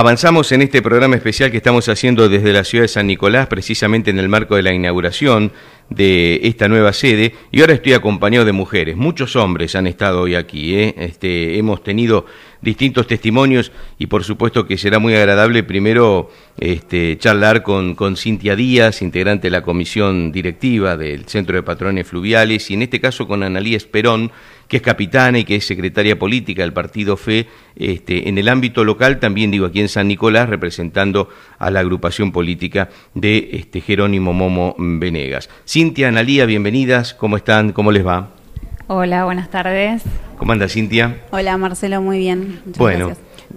Avanzamos en este programa especial que estamos haciendo desde la ciudad de San Nicolás, precisamente en el marco de la inauguración de esta nueva sede y ahora estoy acompañado de mujeres. Muchos hombres han estado hoy aquí. ¿eh? Este, hemos tenido distintos testimonios y por supuesto que será muy agradable primero este, charlar con, con Cintia Díaz, integrante de la comisión directiva del Centro de Patrones Fluviales y en este caso con Analía Esperón, que es capitana y que es secretaria política del partido FE este, en el ámbito local, también digo aquí en San Nicolás, representando a la agrupación política de este, Jerónimo Momo Venegas. Cintia, Analía, bienvenidas. ¿Cómo están? ¿Cómo les va? Hola, buenas tardes. ¿Cómo anda Cintia? Hola, Marcelo, muy bien. Muchas bueno,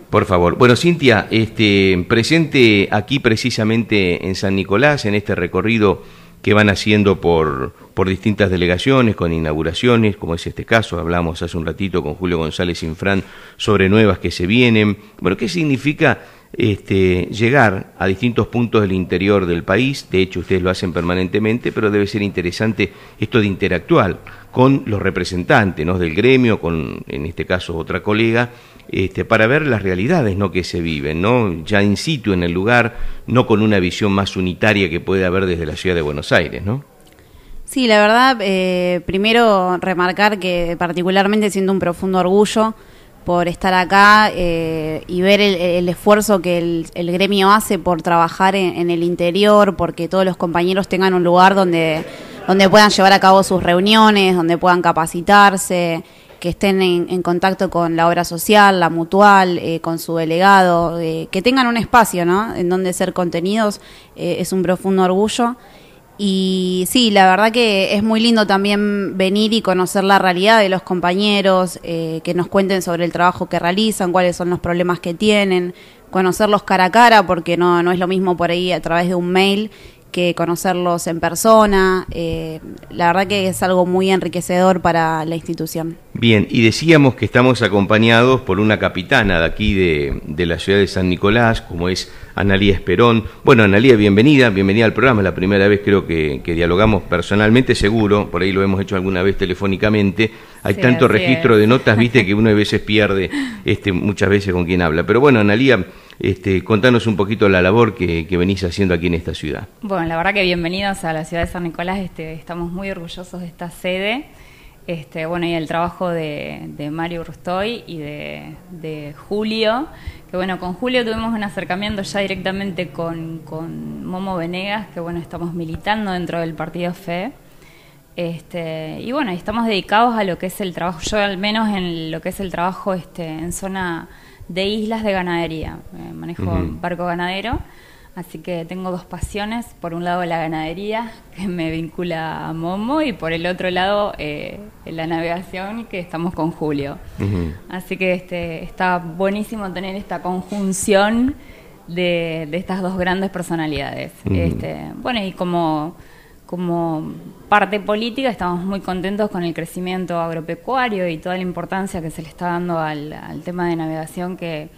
por favor. Bueno, Cintia, este, presente aquí precisamente en San Nicolás, en este recorrido que van haciendo por, por distintas delegaciones, con inauguraciones, como es este caso, hablamos hace un ratito con Julio González Infrán sobre nuevas que se vienen. Bueno, ¿qué significa este, llegar a distintos puntos del interior del país, de hecho ustedes lo hacen permanentemente, pero debe ser interesante esto de interactuar con los representantes ¿no? del gremio, con en este caso otra colega, este, para ver las realidades ¿no? que se viven, ¿no? ya in situ en el lugar, no con una visión más unitaria que puede haber desde la ciudad de Buenos Aires, ¿no? Sí, la verdad, eh, primero remarcar que particularmente siendo un profundo orgullo por estar acá eh, y ver el, esfuerzo que el, gremio hace por trabajar en, el interior, porque todos los compañeros tengan un lugar donde, donde puedan llevar a cabo sus reuniones, donde puedan capacitarse, que estén en, contacto con la obra social, la mutual, eh, con su delegado, eh, que tengan un espacio ¿no? en donde ser contenidos, es un profundo orgullo. Y sí, la verdad que es muy lindo también venir y conocer la realidad de los compañeros, eh, que nos cuenten sobre el trabajo que realizan, cuáles son los problemas que tienen, conocerlos cara a cara, porque no, no es lo mismo por ahí a través de un mail que conocerlos en persona. Eh, la verdad que es algo muy enriquecedor para la institución. Bien, y decíamos que estamos acompañados por una capitana de aquí de la ciudad de San Nicolás, como es Analía Esperón. Bueno, Analía, bienvenida, bienvenida al programa, la primera vez creo que, que dialogamos personalmente, seguro, por ahí lo hemos hecho alguna vez telefónicamente. Hay tanto registro de notas, viste, que uno a veces pierde este, muchas veces con quien habla. Pero bueno, Analía, este, contanos un poquito la labor que, que, venís haciendo aquí en esta ciudad. Bueno, la verdad que bienvenidos a la ciudad de San Nicolás, este, estamos muy orgullosos de esta sede. Este, bueno, y el trabajo de, Mario Rustoy y de, Julio, que bueno, con Julio tuvimos un acercamiento ya directamente con, Momo Venegas, que bueno, estamos militando dentro del partido FE. Este, y bueno, estamos dedicados a lo que es el trabajo, yo al menos en lo que es el trabajo este, en zona de islas de ganadería, eh, manejo barco ganadero. Así que tengo dos pasiones, por un lado la ganadería, que me vincula a Momo, y por el otro lado eh, la navegación, que estamos con Julio. Así que este, está buenísimo tener esta conjunción de, estas dos grandes personalidades. Este, bueno, y como, parte política estamos muy contentos con el crecimiento agropecuario y toda la importancia que se le está dando al, al tema de navegación que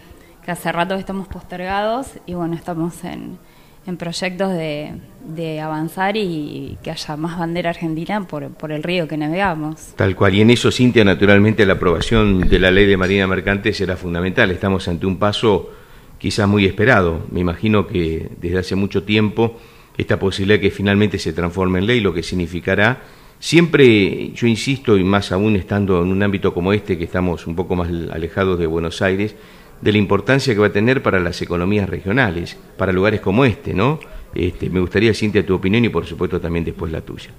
hace rato estamos postergados y bueno, estamos en, proyectos de, avanzar y que haya más bandera argentina por, por, el río que navegamos. Tal cual, y en eso, Cintia, naturalmente la aprobación de la ley de Marina Mercante será fundamental. Estamos ante un paso quizás muy esperado. Me imagino que desde hace mucho tiempo esta posibilidad que finalmente se transforme en ley, lo que significará siempre, yo insisto, y más aún estando en un ámbito como este, que estamos un poco más alejados de Buenos Aires, de la importancia que va a tener para las economías regionales, para lugares como este, ¿no? Este, me gustaría, Cintia, tu opinión y por supuesto también después la tuya.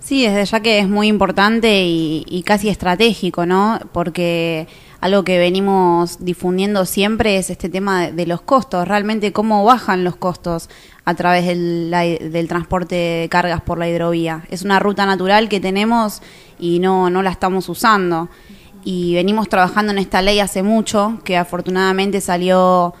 Sí, desde ya que es muy importante y, casi estratégico, ¿no? Porque algo que venimos difundiendo siempre es este tema de, los costos, realmente cómo bajan los costos a través del, transporte de cargas por la hidrovía. Es una ruta natural que tenemos y no, no la estamos usando y venimos trabajando en esta ley hace mucho, que afortunadamente salió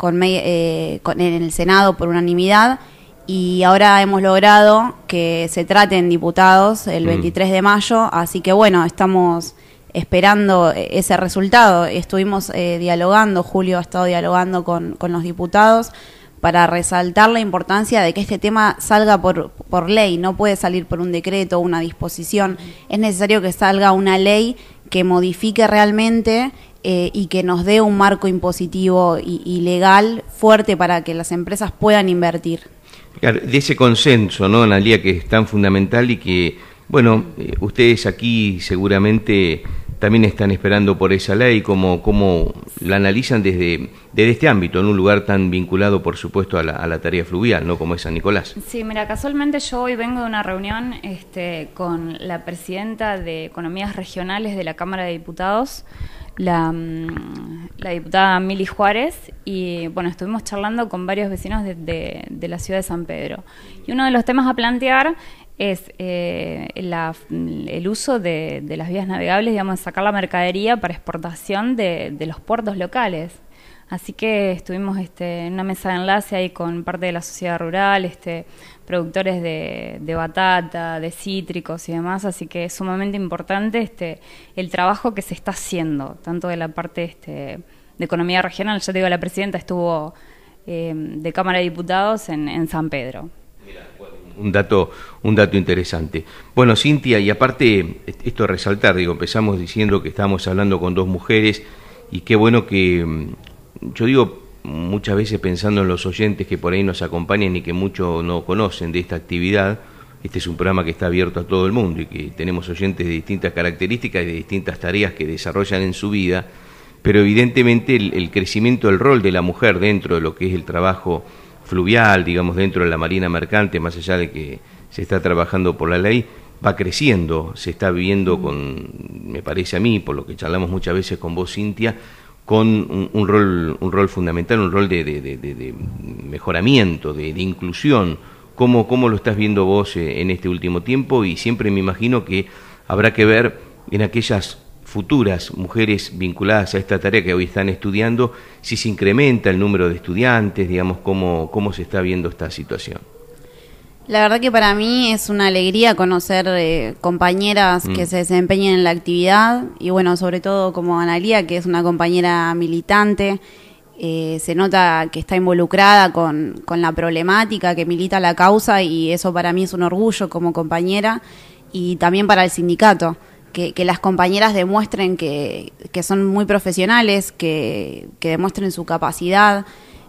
eh, con, en el Senado por unanimidad y ahora hemos logrado que se traten diputados el 23 mm. de mayo, así que bueno, estamos esperando e-, ese resultado. Estuvimos eh, dialogando, Julio ha estado dialogando con, con, los diputados para resaltar la importancia de que este tema salga por, por ley, no puede salir por un decreto, una disposición, es necesario que salga una ley que modifique realmente eh, y que nos dé un marco impositivo y, legal fuerte para que las empresas puedan invertir. de ese consenso, ¿no, Analia, que es tan fundamental y que, bueno, eh, ustedes aquí seguramente también están esperando por esa ley, cómo, cómo la analizan desde, desde este ámbito, en un lugar tan vinculado, por supuesto, a la, tarea fluvial, ¿no? Como es San Nicolás. Sí, mira, casualmente yo hoy vengo de una reunión este, con la presidenta de Economías Regionales de la Cámara de Diputados, la, mm, diputada Mili Juárez, y bueno, estuvimos charlando con varios vecinos de la ciudad de San Pedro. Y uno de los temas a plantear es eh, el uso de, las vías navegables, digamos, sacar la mercadería para exportación de, los puertos locales. Así que estuvimos este, en una mesa de enlace ahí con parte de la sociedad rural, este, productores de, batata, de cítricos y demás, así que es sumamente importante este, el trabajo que se está haciendo, tanto de la parte este, de economía regional, ya te digo, la presidenta estuvo eh, de Cámara de Diputados en, en San Pedro un, dato, un dato interesante. Bueno, Cintia, y aparte, esto resaltar, digo, empezamos diciendo que estábamos hablando con dos mujeres y qué bueno que, mm, yo digo, muchas veces pensando en los oyentes que por ahí nos acompañan y que muchos no conocen de esta actividad, este es un programa que está abierto a todo el mundo y que tenemos oyentes de distintas características y de distintas tareas que desarrollan en su vida, pero evidentemente el, el crecimiento, el rol de la mujer dentro de lo que es el trabajo fluvial, digamos, dentro de la Marina Mercante, más allá de que se está trabajando por la ley, va creciendo, se está viviendo mm. con, me parece a mí, por lo que charlamos muchas veces con vos, Cintia, con un, rol, un rol fundamental, un rol de, de, mejoramiento, de, inclusión. ¿Cómo, ¿Cómo lo estás viendo vos eh, en este último tiempo? Y siempre me imagino que habrá que ver en aquellas futuras mujeres vinculadas a esta tarea que hoy están estudiando, si se incrementa el número de estudiantes, digamos, cómo, cómo se está viendo esta situación. La verdad que para mí es una alegría conocer eh, compañeras que mm. se desempeñen en la actividad y bueno, sobre todo como Analia, que es una compañera militante, eh, se nota que está involucrada con, con la problemática, que milita la causa y eso para mí es un orgullo como compañera y también para el sindicato que, las compañeras demuestren que, son muy profesionales, que, demuestren su capacidad,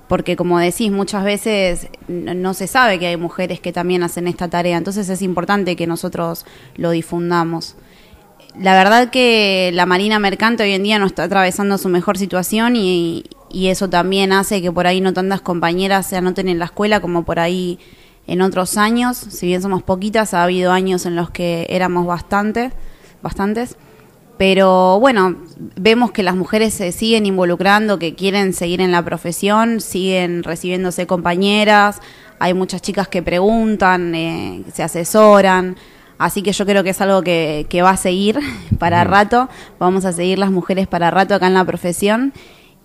porque como decís, muchas veces no, se sabe que hay mujeres que también hacen esta tarea, entonces es importante que nosotros lo difundamos. La verdad que la Marina Mercante hoy en día no está atravesando su mejor situación y, y eso también hace que por ahí no tantas compañeras se anoten en la escuela como por ahí en otros años. Si bien somos poquitas, ha habido años en los que éramos bastante bastantes. Pero bueno, vemos que las mujeres se siguen involucrando, que quieren seguir en la profesión, siguen recibiéndose compañeras, hay muchas chicas que preguntan, eh, se asesoran. Así que yo creo que es algo que, que va a seguir para rato. Vamos a seguir las mujeres para rato acá en la profesión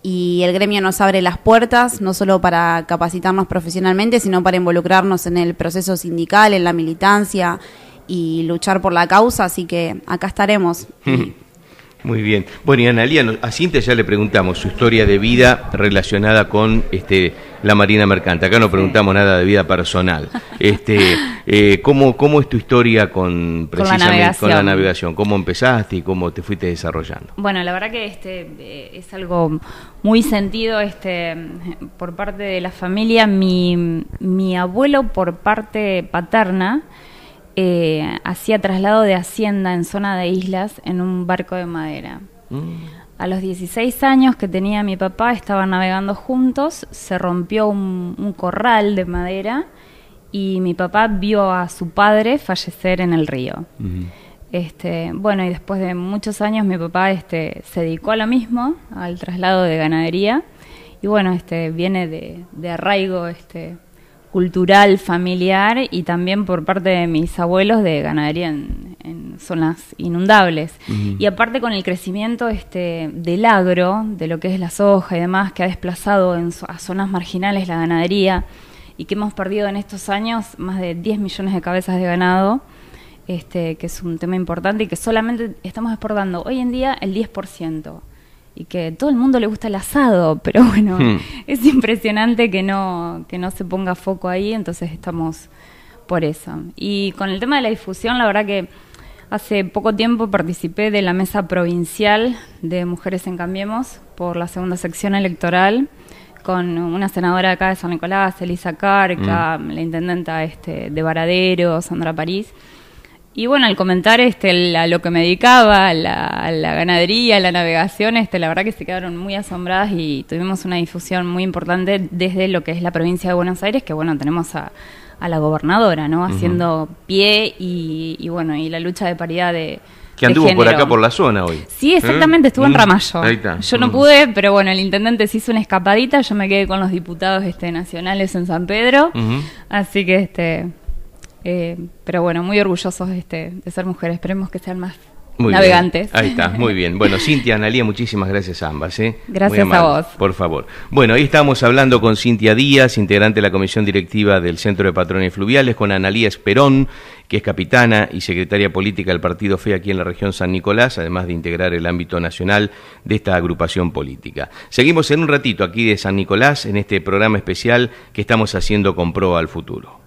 y el gremio nos abre las puertas, no solo para capacitarnos profesionalmente, sino para involucrarnos en el proceso sindical, en la militancia, y luchar por la causa, así que acá estaremos. Muy bien. Bueno, y Analia, a Cintia ya le preguntamos su historia de vida relacionada con este, la Marina Mercante. Acá no preguntamos nada de vida personal. Este, eh, ¿cómo, ¿Cómo es tu historia con precisamente con la, navegación? ¿Cómo empezaste y cómo te fuiste desarrollando? Bueno, la verdad que este eh, es algo muy sentido este por parte de la familia. Mi, mi abuelo por parte paterna eh, hacía traslado de hacienda en zona de islas en un barco de madera. Mm. A los 16 años que tenía mi papá, estaban navegando juntos, se rompió un, corral de madera y mi papá vio a su padre fallecer en el río. Mm. Este, bueno, y después de muchos años mi papá este, se dedicó a lo mismo, al traslado de ganadería, y bueno, este, viene de, arraigo este, cultural familiar y también por parte de mis abuelos de ganadería en, zonas inundables. Y aparte con el crecimiento este, del agro, de lo que es la soja y demás, que ha desplazado en, a zonas marginales la ganadería y que hemos perdido en estos años más de 10 millones de cabezas de ganado, este, que es un tema importante y que solamente estamos exportando hoy en día el 10% y que todo el mundo le gusta el asado, pero bueno, hmm. es impresionante que no, que no se ponga foco ahí, entonces estamos por eso. Y con el tema de la difusión, la verdad que hace poco tiempo participé de la mesa provincial de Mujeres en Cambiemos por la segunda sección electoral con una senadora acá de San Nicolás, Elisa Carca, hmm. la intendenta este, de Varadero, Sandra París. Y bueno, al comentar este, lo que me dedicaba, a la ganadería, a la navegación, este, la verdad que se quedaron muy asombradas y tuvimos una difusión muy importante desde lo que es la provincia de Buenos Aires, que bueno, tenemos a, la gobernadora, ¿no? Haciendo pie y, bueno, y la lucha de paridad de... Que anduvo por acá por la zona hoy. Sí, ¿Eh? exactamente, estuvo en mm, Ramallo. Yo no mm. pude, pero bueno, el intendente se hizo una escapadita, yo me quedé con los diputados este, nacionales en San Pedro, así que este eh, pero bueno, muy orgullosos este, de, ser mujeres. Esperemos que sean más navegantes. Ahí está, muy bien. Bueno, Cintia, Analía, muchísimas gracias a ambas. ¿eh? Gracias a vos. Por favor. Bueno, ahí estamos hablando con Cintia Díaz, integrante de la Comisión Directiva del Centro de Patrones Fluviales, con Analía Esperón, que es capitana y secretaria política del Partido FE aquí en la región San Nicolás, además de integrar el ámbito nacional de esta agrupación política. Seguimos en un ratito aquí de San Nicolás, en este programa especial que estamos haciendo con Proa al Futuro.